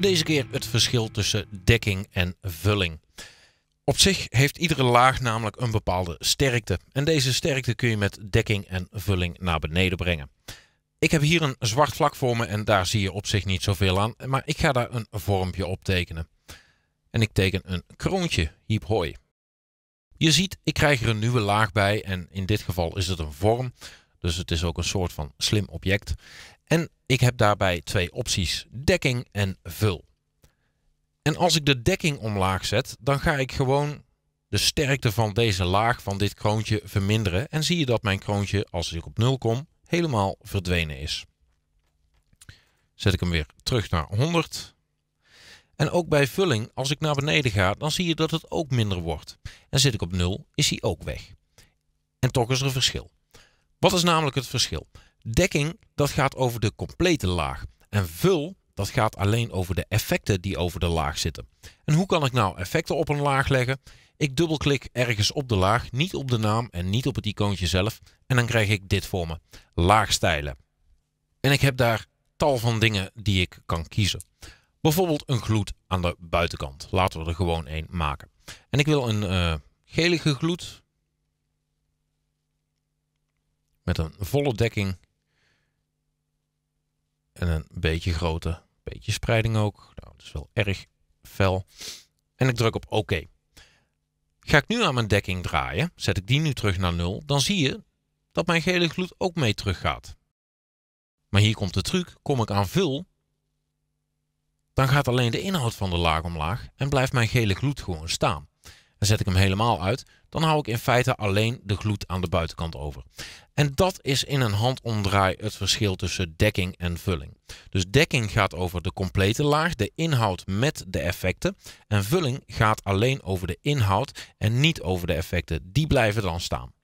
Deze keer het verschil tussen dekking en vulling. Op zich heeft iedere laag namelijk een bepaalde sterkte. En deze sterkte kun je met dekking en vulling naar beneden brengen. Ik heb hier een zwart vlak voor me en daar zie je op zich niet zoveel aan. Maar ik ga daar een vormpje op tekenen. En ik teken een kroontje, hiep hoi. Je ziet, ik krijg er een nieuwe laag bij en in dit geval is het een vorm. Dus het is ook een soort van slim object. En ik heb daarbij twee opties, dekking en vul. En als ik de dekking omlaag zet, dan ga ik gewoon de sterkte van deze laag van dit kroontje verminderen. En zie je dat mijn kroontje, als ik op 0 kom, helemaal verdwenen is. Zet ik hem weer terug naar 100. En ook bij vulling, als ik naar beneden ga, dan zie je dat het ook minder wordt. En zit ik op 0, is hij ook weg. En toch is er een verschil. Wat is namelijk het verschil? Dekking, dat gaat over de complete laag. En vul, dat gaat alleen over de effecten die over de laag zitten. En hoe kan ik nou effecten op een laag leggen? Ik dubbelklik ergens op de laag, niet op de naam en niet op het icoontje zelf. En dan krijg ik dit voor me, laagstijlen. En ik heb daar tal van dingen die ik kan kiezen. Bijvoorbeeld een gloed aan de buitenkant. Laten we er gewoon één maken. En ik wil een uh, eh, gelige gloed, met een volle dekking. En een beetje grote, beetje spreiding ook. Nou, dat is wel erg fel. En ik druk op oké. Ga ik nu aan mijn dekking draaien, zet ik die nu terug naar 0, dan zie je dat mijn gele gloed ook mee teruggaat. Maar hier komt de truc, kom ik aan vul, dan gaat alleen de inhoud van de laag omlaag en blijft mijn gele gloed gewoon staan dan zet ik hem helemaal uit. Dan hou ik in feite alleen de gloed aan de buitenkant over. En dat is in een handomdraai het verschil tussen dekking en vulling. Dus dekking gaat over de complete laag, de inhoud met de effecten. En vulling gaat alleen over de inhoud en niet over de effecten. Die blijven dan staan.